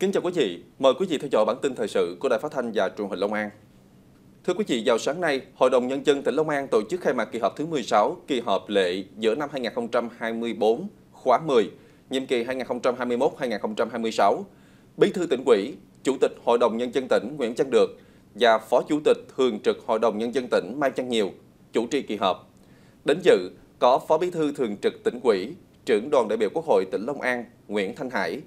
Kính chào quý vị, mời quý vị theo dõi bản tin thời sự của Đài Phát thanh và Truyền hình Long An. Thưa quý vị, vào sáng nay, Hội đồng Nhân dân tỉnh Long An tổ chức khai mạc kỳ họp thứ 16, kỳ họp lệ giữa năm 2024, khóa 10, nhiệm kỳ 2021-2026. Bí thư tỉnh ủy, Chủ tịch Hội đồng Nhân dân tỉnh Nguyễn Văn Được và Phó Chủ tịch Thường trực Hội đồng Nhân dân tỉnh Mai Văn Nhiều chủ trì kỳ họp. Đến dự có Phó Bí thư Thường trực tỉnh ủy, trưởng đoàn đại biểu Quốc hội tỉnh Long An Nguyễn Thanh Hải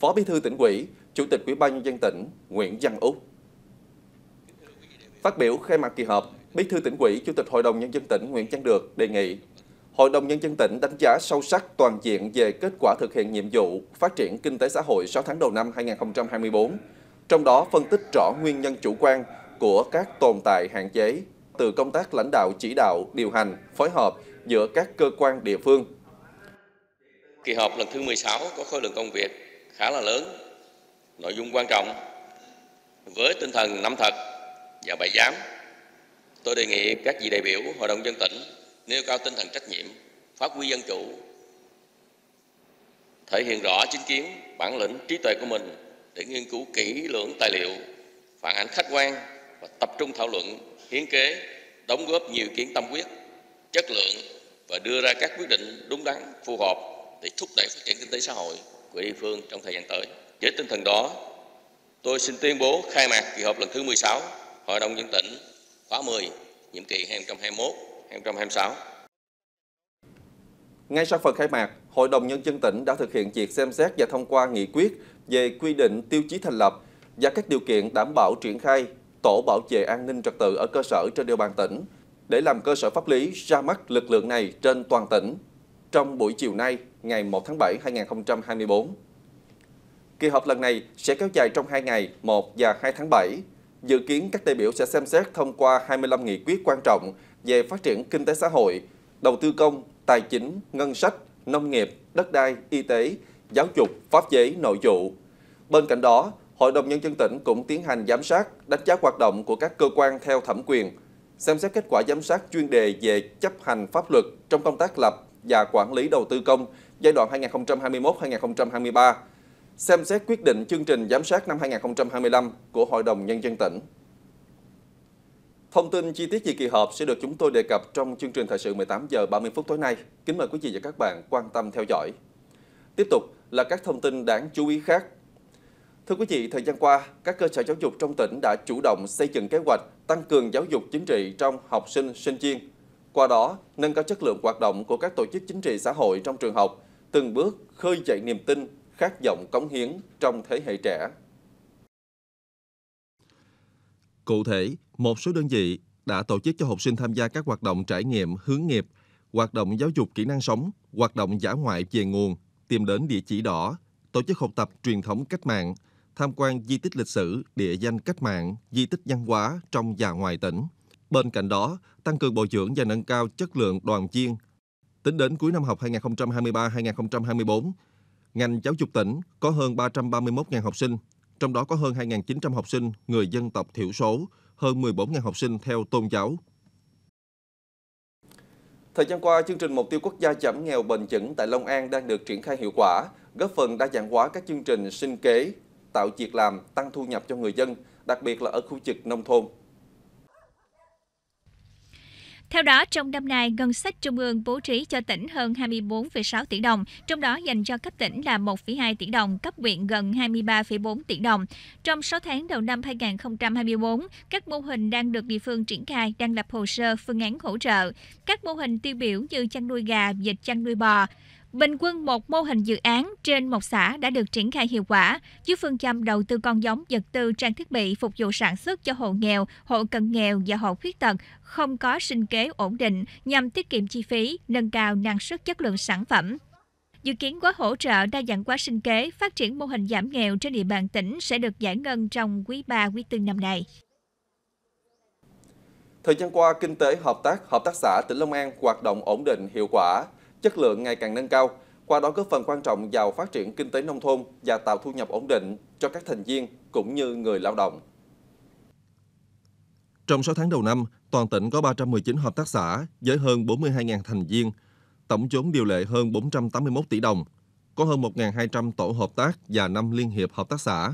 Phó Bí thư tỉnh ủy, Chủ tịch Ủy ban nhân dân tỉnh Nguyễn Văn Úc. Phát biểu khai mạc kỳ họp, Bí thư tỉnh ủy, Chủ tịch Hội đồng nhân dân tỉnh Nguyễn Văn Được đề nghị Hội đồng nhân dân tỉnh đánh giá sâu sắc toàn diện về kết quả thực hiện nhiệm vụ phát triển kinh tế xã hội 6 tháng đầu năm 2024, trong đó phân tích rõ nguyên nhân chủ quan của các tồn tại hạn chế từ công tác lãnh đạo chỉ đạo, điều hành, phối hợp giữa các cơ quan địa phương. Kỳ họp lần thứ 16 có khối lượng công việc khá là lớn, nội dung quan trọng với tinh thần nắm thật và bảy dám Tôi đề nghị các vị đại biểu Hội đồng dân tỉnh nêu cao tinh thần trách nhiệm, phát huy dân chủ, thể hiện rõ chính kiến, bản lĩnh, trí tuệ của mình để nghiên cứu kỹ lưỡng tài liệu, phản ánh khách quan và tập trung thảo luận, hiến kế, đóng góp nhiều kiến tâm quyết, chất lượng và đưa ra các quyết định đúng đắn, phù hợp để thúc đẩy phát triển kinh tế xã hội của địa phương trong thời gian tới. Với tinh thần đó, tôi xin tuyên bố khai mạc kỳ họp lần thứ 16 Hội đồng dân tỉnh khóa 10, nhiệm kỳ 2021-2026. Ngay sau phần khai mạc, Hội đồng Nhân dân tỉnh đã thực hiện việc xem xét và thông qua nghị quyết về quy định tiêu chí thành lập và các điều kiện đảm bảo triển khai tổ bảo vệ an ninh trật tự ở cơ sở trên địa bàn tỉnh để làm cơ sở pháp lý ra mắt lực lượng này trên toàn tỉnh trong buổi chiều nay, ngày 1 tháng 7 2024. Kỳ họp lần này sẽ kéo dài trong 2 ngày 1 và 2 tháng 7. Dự kiến các đại biểu sẽ xem xét thông qua 25 nghị quyết quan trọng về phát triển kinh tế xã hội, đầu tư công, tài chính, ngân sách, nông nghiệp, đất đai, y tế, giáo dục, pháp chế, nội vụ. Bên cạnh đó, Hội đồng Nhân dân tỉnh cũng tiến hành giám sát, đánh giá hoạt động của các cơ quan theo thẩm quyền, xem xét kết quả giám sát chuyên đề về chấp hành pháp luật trong công tác lập, và quản lý đầu tư công giai đoạn 2021-2023, xem xét quyết định chương trình giám sát năm 2025 của Hội đồng Nhân dân tỉnh. Thông tin chi tiết về kỳ họp sẽ được chúng tôi đề cập trong chương trình thời sự 18 giờ 30 phút tối nay. Kính mời quý vị và các bạn quan tâm theo dõi. Tiếp tục là các thông tin đáng chú ý khác. Thưa quý vị, thời gian qua, các cơ sở giáo dục trong tỉnh đã chủ động xây dựng kế hoạch tăng cường giáo dục chính trị trong học sinh, sinh viên qua đó, nâng cao chất lượng hoạt động của các tổ chức chính trị xã hội trong trường học, từng bước khơi dậy niềm tin, khát vọng cống hiến trong thế hệ trẻ. Cụ thể, một số đơn vị đã tổ chức cho học sinh tham gia các hoạt động trải nghiệm hướng nghiệp, hoạt động giáo dục kỹ năng sống, hoạt động giả ngoại về nguồn, tìm đến địa chỉ đỏ, tổ chức học tập truyền thống cách mạng, tham quan di tích lịch sử, địa danh cách mạng, di tích văn hóa trong và ngoài tỉnh. Bên cạnh đó, tăng cường bồi dưỡng và nâng cao chất lượng đoàn viên. Tính đến cuối năm học 2023-2024, ngành giáo dục tỉnh có hơn 331.000 học sinh, trong đó có hơn 2.900 học sinh người dân tộc thiểu số, hơn 14.000 học sinh theo tôn giáo. Thời gian qua, chương trình Mục tiêu Quốc gia giảm nghèo bền vững tại Long An đang được triển khai hiệu quả, góp phần đa dạng hóa các chương trình sinh kế, tạo việc làm, tăng thu nhập cho người dân, đặc biệt là ở khu vực nông thôn. Theo đó, trong năm nay, ngân sách trung ương bố trí cho tỉnh hơn 24,6 tỷ đồng, trong đó dành cho cấp tỉnh là 1,2 tỷ đồng, cấp huyện gần 23,4 tỷ đồng. Trong 6 tháng đầu năm 2024, các mô hình đang được địa phương triển khai đang lập hồ sơ phương án hỗ trợ. Các mô hình tiêu biểu như chăn nuôi gà, dịch chăn nuôi bò, Bình quân một mô hình dự án trên một xã đã được triển khai hiệu quả, dưới phương châm đầu tư con giống vật tư trang thiết bị phục vụ sản xuất cho hộ nghèo, hộ cận nghèo và hộ khuyết tật, không có sinh kế ổn định nhằm tiết kiệm chi phí, nâng cao năng suất chất lượng sản phẩm. Dự kiến gói hỗ trợ đa dạng hóa sinh kế, phát triển mô hình giảm nghèo trên địa bàn tỉnh sẽ được giải ngân trong quý 3, quý 4 năm nay. Thời gian qua, kinh tế hợp tác, hợp tác xã tỉnh Long An hoạt động ổn định, hiệu quả, chất lượng ngày càng nâng cao, qua đó góp phần quan trọng vào phát triển kinh tế nông thôn và tạo thu nhập ổn định cho các thành viên cũng như người lao động. Trong 6 tháng đầu năm, toàn tỉnh có 319 hợp tác xã với hơn 42.000 thành viên, tổng vốn điều lệ hơn 481 tỷ đồng, có hơn 1.200 tổ hợp tác và 5 liên hiệp hợp tác xã.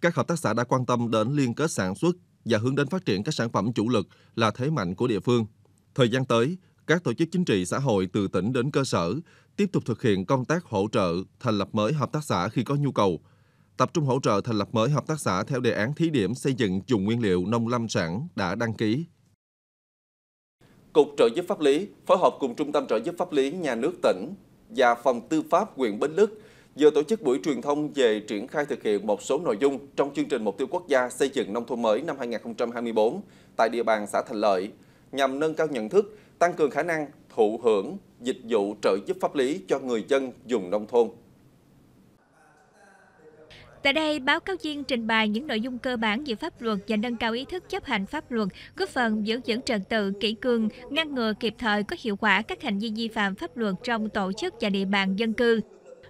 Các hợp tác xã đã quan tâm đến liên kết sản xuất và hướng đến phát triển các sản phẩm chủ lực là thế mạnh của địa phương. Thời gian tới, các tổ chức chính trị xã hội từ tỉnh đến cơ sở tiếp tục thực hiện công tác hỗ trợ thành lập mới hợp tác xã khi có nhu cầu, tập trung hỗ trợ thành lập mới hợp tác xã theo đề án thí điểm xây dựng dùng nguyên liệu nông lâm sản đã đăng ký. Cục trợ giúp pháp lý phối hợp cùng Trung tâm trợ giúp pháp lý nhà nước tỉnh và Phòng Tư pháp huyện Bến Lức vừa tổ chức buổi truyền thông về triển khai thực hiện một số nội dung trong chương trình Mục tiêu Quốc gia xây dựng nông thôn mới năm 2024 tại địa bàn xã Thành Lợi nhằm nâng cao nhận thức tăng cường khả năng thụ hưởng dịch vụ trợ giúp pháp lý cho người dân vùng nông thôn. Tại đây, báo cáo viên trình bày những nội dung cơ bản về pháp luật và nâng cao ý thức chấp hành pháp luật, góp phần giữ vững trật tự, kỷ cương, ngăn ngừa kịp thời có hiệu quả các hành vi vi phạm pháp luật trong tổ chức và địa bàn dân cư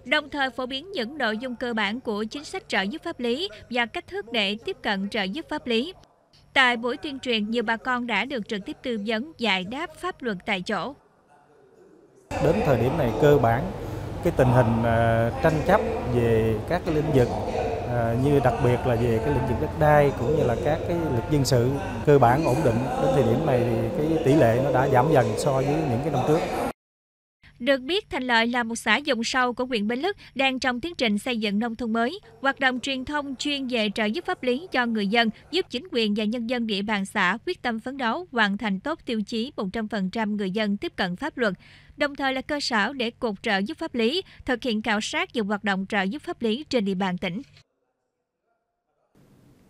đồng thời phổ biến những nội dung cơ bản của chính sách trợ giúp pháp lý và cách thức để tiếp cận trợ giúp pháp lý. Tại buổi tuyên truyền, nhiều bà con đã được trực tiếp tư vấn giải đáp pháp luật tại chỗ. Đến thời điểm này cơ bản cái tình hình à, tranh chấp về các cái lĩnh vực à, như đặc biệt là về cái lĩnh vực đất đai cũng như là các cái luật dân sự cơ bản ổn định đến thời điểm này thì cái tỷ lệ nó đã giảm dần so với những cái năm trước. Được biết, Thành Lợi là một xã dùng sâu của huyện Bến Lức đang trong tiến trình xây dựng nông thôn mới. Hoạt động truyền thông chuyên về trợ giúp pháp lý cho người dân, giúp chính quyền và nhân dân địa bàn xã quyết tâm phấn đấu hoàn thành tốt tiêu chí 100% người dân tiếp cận pháp luật, đồng thời là cơ sở để Cục trợ giúp pháp lý thực hiện khảo sát về hoạt động trợ giúp pháp lý trên địa bàn tỉnh.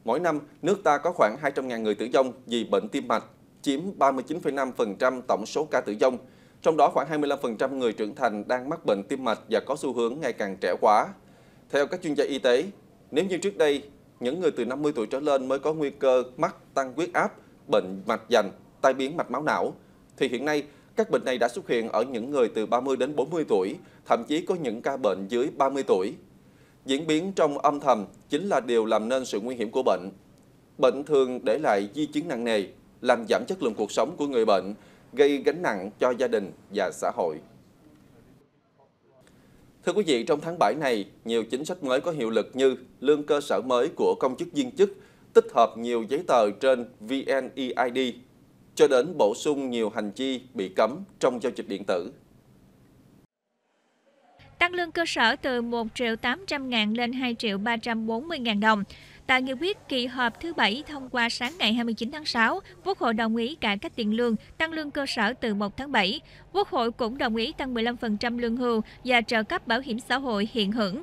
Mỗi năm, nước ta có khoảng 200.000 người tử vong vì bệnh tim mạch, chiếm 39,5% tổng số ca tử vong. Trong đó khoảng 25% người trưởng thành đang mắc bệnh tim mạch và có xu hướng ngày càng trẻ hóa. Theo các chuyên gia y tế, nếu như trước đây, những người từ 50 tuổi trở lên mới có nguy cơ mắc tăng huyết áp, bệnh mạch dành, tai biến mạch máu não, thì hiện nay các bệnh này đã xuất hiện ở những người từ 30 đến 40 tuổi, thậm chí có những ca bệnh dưới 30 tuổi. Diễn biến trong âm thầm chính là điều làm nên sự nguy hiểm của bệnh. Bệnh thường để lại di chứng nặng nề, làm giảm chất lượng cuộc sống của người bệnh gây gánh nặng cho gia đình và xã hội. Thưa quý vị, trong tháng 7 này, nhiều chính sách mới có hiệu lực như lương cơ sở mới của công chức viên chức, tích hợp nhiều giấy tờ trên VNEID, cho đến bổ sung nhiều hành chi bị cấm trong giao dịch điện tử. Tăng lương cơ sở từ 1 triệu 800 ngàn lên 2 triệu 340 ngàn đồng, Tại nghị quyết kỳ họp thứ bảy thông qua sáng ngày 29 tháng 6, Quốc hội đồng ý cải cách tiền lương, tăng lương cơ sở từ 1 tháng 7. Quốc hội cũng đồng ý tăng 15% lương hưu và trợ cấp bảo hiểm xã hội hiện hưởng.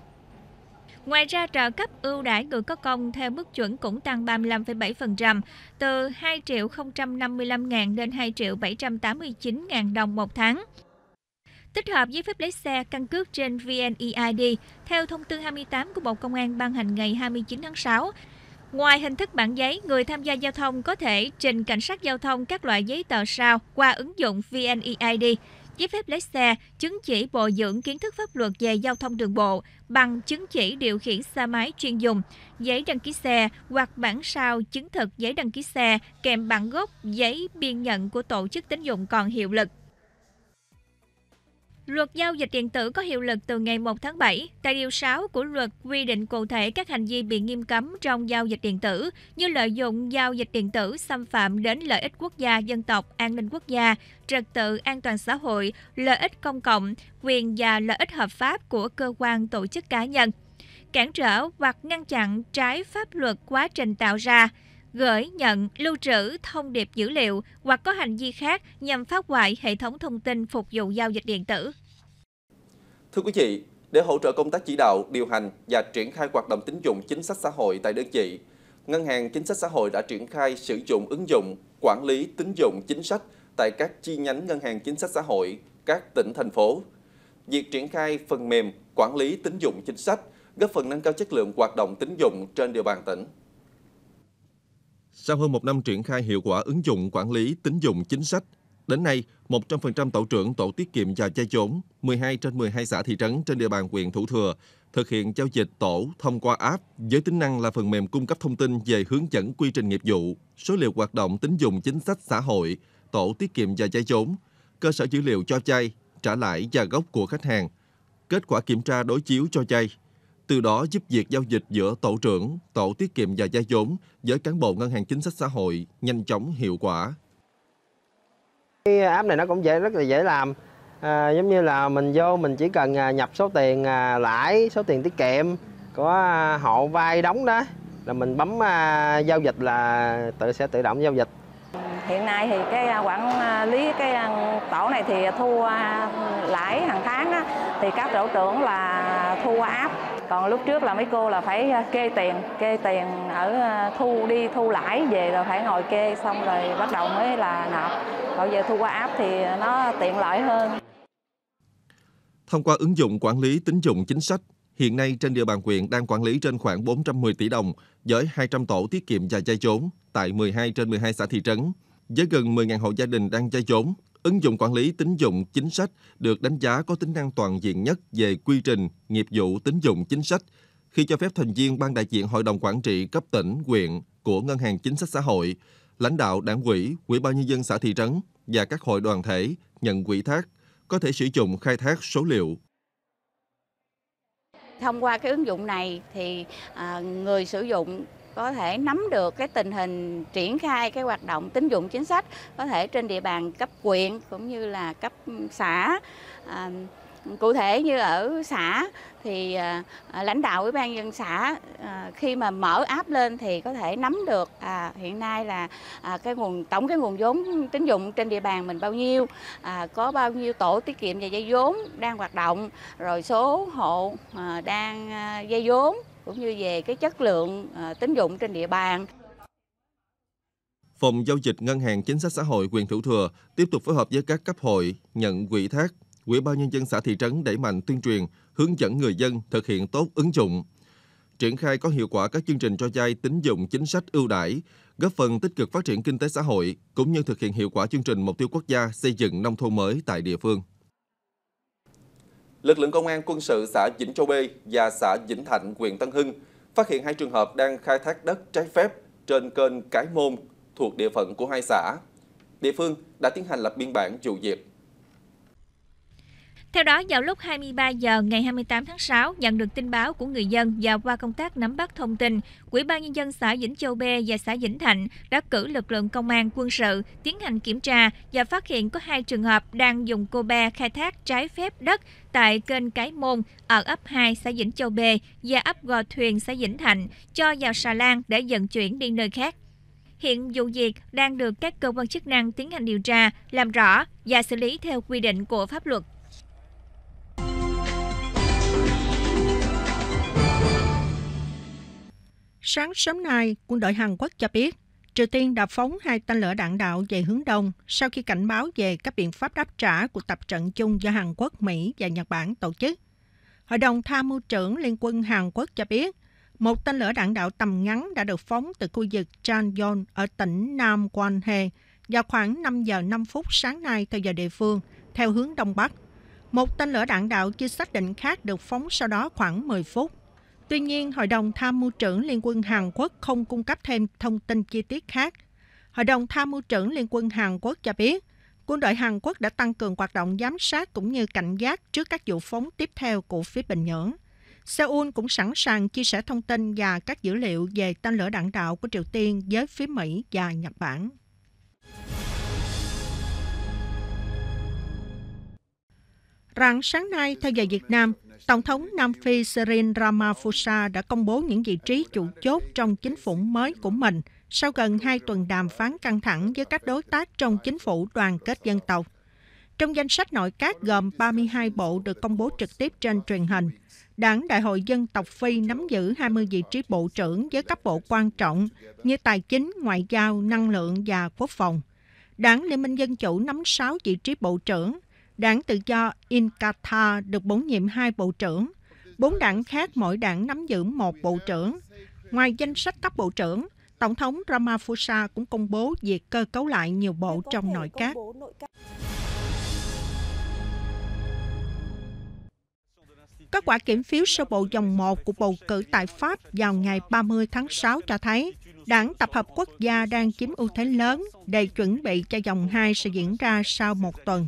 Ngoài ra, trợ cấp ưu đãi người có công theo mức chuẩn cũng tăng 35,7%, từ 2 055.000 đến 2 789.000 đồng một tháng tích hợp giấy phép lái xe căn cước trên VNEID theo thông tư 28 của Bộ Công an ban hành ngày 29 tháng 6. Ngoài hình thức bản giấy, người tham gia giao thông có thể trình cảnh sát giao thông các loại giấy tờ sau qua ứng dụng VNEID, giấy phép lái xe, chứng chỉ bồi dưỡng kiến thức pháp luật về giao thông đường bộ, bằng chứng chỉ điều khiển xe máy chuyên dùng, giấy đăng ký xe hoặc bản sao chứng thực giấy đăng ký xe kèm bản gốc giấy biên nhận của tổ chức tín dụng còn hiệu lực. Luật giao dịch điện tử có hiệu lực từ ngày 1 tháng 7. Tại điều 6 của luật quy định cụ thể các hành vi bị nghiêm cấm trong giao dịch điện tử như lợi dụng giao dịch điện tử xâm phạm đến lợi ích quốc gia, dân tộc, an ninh quốc gia, trật tự an toàn xã hội, lợi ích công cộng, quyền và lợi ích hợp pháp của cơ quan tổ chức cá nhân cản trở hoặc ngăn chặn trái pháp luật quá trình tạo ra gửi, nhận, lưu trữ thông điệp dữ liệu hoặc có hành vi khác nhằm phá hoại hệ thống thông tin phục vụ giao dịch điện tử. Thưa quý vị, để hỗ trợ công tác chỉ đạo, điều hành và triển khai hoạt động tín dụng chính sách xã hội tại đơn vị, Ngân hàng Chính sách Xã hội đã triển khai sử dụng ứng dụng quản lý tín dụng chính sách tại các chi nhánh Ngân hàng Chính sách Xã hội các tỉnh, thành phố. Việc triển khai phần mềm quản lý tín dụng chính sách góp phần nâng cao chất lượng hoạt động tín dụng trên địa bàn tỉnh. Sau hơn một năm triển khai hiệu quả ứng dụng quản lý tín dụng chính sách, đến nay 100% tổ trưởng tổ tiết kiệm và chay chốn 12 trên 12 xã thị trấn trên địa bàn huyện Thủ Thừa thực hiện giao dịch tổ thông qua app với tính năng là phần mềm cung cấp thông tin về hướng dẫn quy trình nghiệp vụ, số liệu hoạt động tín dụng chính sách xã hội, tổ tiết kiệm và chay chốn, cơ sở dữ liệu cho chay, trả lãi và gốc của khách hàng, kết quả kiểm tra đối chiếu cho chay, từ đó giúp việc giao dịch giữa tổ trưởng, tổ tiết kiệm và gia vốn với cán bộ ngân hàng chính sách xã hội nhanh chóng hiệu quả. Cái app này nó cũng dễ rất là dễ làm. À, giống như là mình vô mình chỉ cần à, nhập số tiền à, lãi, số tiền tiết kiệm của à, hộ vay đóng đó là mình bấm giao dịch là tự sẽ tự động giao dịch. Hiện nay thì cái quản lý cái tổ này thì thu lãi hàng tháng đó, thì các tổ trưởng là thu qua app còn lúc trước là mấy cô là phải à, kê tiền kê tiền ở à, thu đi thu lãi về rồi phải ngồi kê xong rồi bắt đầu mới là nộp còn giờ thu qua app thì nó tiện lợi hơn Thông qua ứng dụng quản lý tín dụng chính sách, hiện nay trên địa bàn quyện đang quản lý trên khoảng 410 tỷ đồng với 200 tổ tiết kiệm và dây vốn tại 12 trên 12 xã thị trấn với gần 10.000 hộ gia đình đang dây vốn Ứng dụng quản lý tín dụng chính sách được đánh giá có tính năng toàn diện nhất về quy trình, nghiệp vụ tín dụng chính sách khi cho phép thành viên ban đại diện hội đồng quản trị cấp tỉnh, huyện của ngân hàng chính sách xã hội, lãnh đạo đảng ủy, ủy ban nhân dân xã thị trấn và các hội đoàn thể nhận quỹ thác có thể sử dụng khai thác số liệu thông qua cái ứng dụng này thì à, người sử dụng có thể nắm được cái tình hình triển khai cái hoạt động tín dụng chính sách có thể trên địa bàn cấp quyện cũng như là cấp xã à, cụ thể như ở xã thì à, à, lãnh đạo ủy ban dân xã à, khi mà mở app lên thì có thể nắm được à, hiện nay là à, cái nguồn tổng cái nguồn vốn tín dụng trên địa bàn mình bao nhiêu à, có bao nhiêu tổ tiết kiệm và dây vốn đang hoạt động rồi số hộ à, đang à, dây vốn cũng như về cái chất lượng à, tín dụng trên địa bàn. Phòng giao dịch Ngân hàng Chính sách Xã hội quyền Thủ Thừa tiếp tục phối hợp với các cấp hội, nhận quỹ thác, Quỹ bao nhân dân xã thị trấn đẩy mạnh tuyên truyền, hướng dẫn người dân thực hiện tốt ứng dụng. Triển khai có hiệu quả các chương trình cho vay tín dụng chính sách ưu đãi, góp phần tích cực phát triển kinh tế xã hội cũng như thực hiện hiệu quả chương trình mục tiêu quốc gia xây dựng nông thôn mới tại địa phương. Lực lượng công an quân sự xã Vĩnh Châu B và xã Vĩnh Thạnh, huyện Tân Hưng phát hiện hai trường hợp đang khai thác đất trái phép trên kênh Cái Môn thuộc địa phận của hai xã. Địa phương đã tiến hành lập biên bản vụ diệt. Theo đó, vào lúc 23 giờ ngày 28 tháng 6, nhận được tin báo của người dân và qua công tác nắm bắt thông tin, quỹ ban nhân dân xã Vĩnh Châu B và xã Vĩnh Thạnh đã cử lực lượng công an quân sự tiến hành kiểm tra và phát hiện có hai trường hợp đang dùng cô be khai thác trái phép đất tại kênh Cái Môn ở ấp 2 xã Vĩnh Châu B và ấp Gò Thuyền xã Vĩnh Thạnh cho vào xà lan để vận chuyển đi nơi khác. Hiện vụ việc đang được các cơ quan chức năng tiến hành điều tra, làm rõ và xử lý theo quy định của pháp luật. Sáng sớm nay, quân đội Hàn Quốc cho biết Triều Tiên đã phóng hai tên lửa đạn đạo về hướng đông sau khi cảnh báo về các biện pháp đáp trả của tập trận chung do Hàn Quốc, Mỹ và Nhật Bản tổ chức. Hội đồng tham mưu trưởng Liên quân Hàn Quốc cho biết, một tên lửa đạn đạo tầm ngắn đã được phóng từ khu vực Chanyon ở tỉnh Nam Gwanhae vào khoảng 5 giờ 5 phút sáng nay theo giờ địa phương, theo hướng Đông Bắc. Một tên lửa đạn đạo chưa xác định khác được phóng sau đó khoảng 10 phút Tuy nhiên, Hội đồng Tham mưu trưởng Liên quân Hàn Quốc không cung cấp thêm thông tin chi tiết khác. Hội đồng Tham mưu trưởng Liên quân Hàn Quốc cho biết, quân đội Hàn Quốc đã tăng cường hoạt động giám sát cũng như cảnh giác trước các vụ phóng tiếp theo của phía Bình Nhưỡng. Seoul cũng sẵn sàng chia sẻ thông tin và các dữ liệu về tên lửa đạn đạo của Triều Tiên với phía Mỹ và Nhật Bản. Rạng sáng nay, theo giờ Việt Nam, Tổng thống Nam Phi Cyril Ramaphosa đã công bố những vị trí chủ chốt trong chính phủ mới của mình sau gần hai tuần đàm phán căng thẳng với các đối tác trong chính phủ đoàn kết dân tộc. Trong danh sách nội các gồm 32 bộ được công bố trực tiếp trên truyền hình, Đảng Đại hội Dân tộc Phi nắm giữ 20 vị trí bộ trưởng với các bộ quan trọng như Tài chính, Ngoại giao, Năng lượng và Quốc phòng. Đảng Liên minh Dân chủ nắm 6 vị trí bộ trưởng, Đảng Tự do Inkatha được bổ nhiệm hai bộ trưởng. Bốn đảng khác mỗi đảng nắm giữ một bộ trưởng. Ngoài danh sách các bộ trưởng, Tổng thống Ramaphosa cũng công bố việc cơ cấu lại nhiều bộ trong nội các. Kết quả kiểm phiếu sơ bộ dòng 1 của bầu cử tại Pháp vào ngày 30 tháng 6 cho thấy đảng Tập hợp Quốc gia đang chiếm ưu thế lớn để chuẩn bị cho dòng 2 sẽ diễn ra sau một tuần.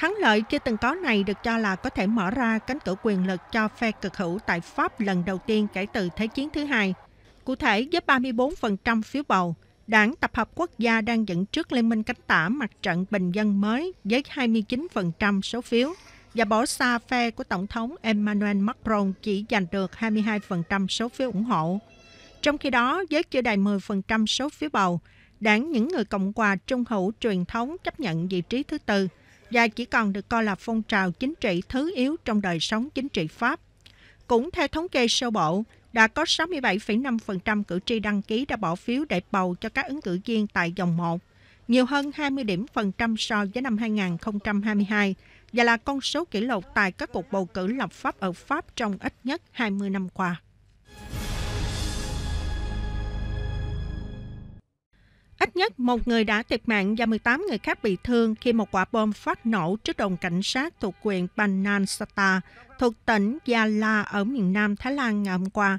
Thắng lợi chưa từng có này được cho là có thể mở ra cánh cửa quyền lực cho phe cực hữu tại Pháp lần đầu tiên kể từ Thế chiến thứ hai. Cụ thể, với 34% phiếu bầu, Đảng Tập hợp Quốc gia đang dẫn trước Liên minh cánh tả mặt trận bình dân mới với 29% số phiếu và bỏ xa phe của Tổng thống Emmanuel Macron chỉ giành được 22% số phiếu ủng hộ. Trong khi đó, với chưa đầy 10% số phiếu bầu, đảng những người Cộng hòa Trung hữu truyền thống chấp nhận vị trí thứ tư – và chỉ còn được coi là phong trào chính trị thứ yếu trong đời sống chính trị Pháp. Cũng theo thống kê sơ bộ, đã có 67,5% cử tri đăng ký đã bỏ phiếu để bầu cho các ứng cử viên tại vòng 1, nhiều hơn 20 điểm phần trăm so với năm 2022 và là con số kỷ lục tại các cuộc bầu cử lập pháp ở Pháp trong ít nhất 20 năm qua. Ít nhất một người đã thiệt mạng và 18 người khác bị thương khi một quả bom phát nổ trước đồn cảnh sát thuộc quyền Panan Sata thuộc tỉnh Yala ở miền nam Thái Lan ngày hôm qua.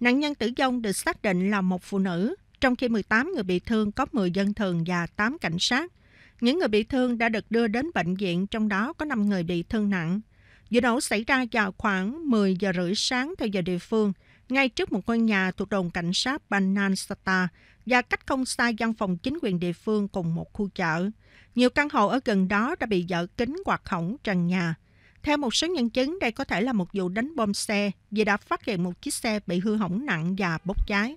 Nạn nhân tử vong được xác định là một phụ nữ, trong khi 18 người bị thương có 10 dân thường và 8 cảnh sát. Những người bị thương đã được đưa đến bệnh viện, trong đó có 5 người bị thương nặng. Vụ nổ xảy ra vào khoảng 10 giờ rưỡi sáng theo giờ địa phương, ngay trước một ngôi nhà thuộc đồn cảnh sát Banansata, và cách không xa văn phòng chính quyền địa phương cùng một khu chợ. Nhiều căn hộ ở gần đó đã bị dở kính hoặc hỏng trần nhà. Theo một số nhân chứng, đây có thể là một vụ đánh bom xe vì đã phát hiện một chiếc xe bị hư hỏng nặng và bốc cháy.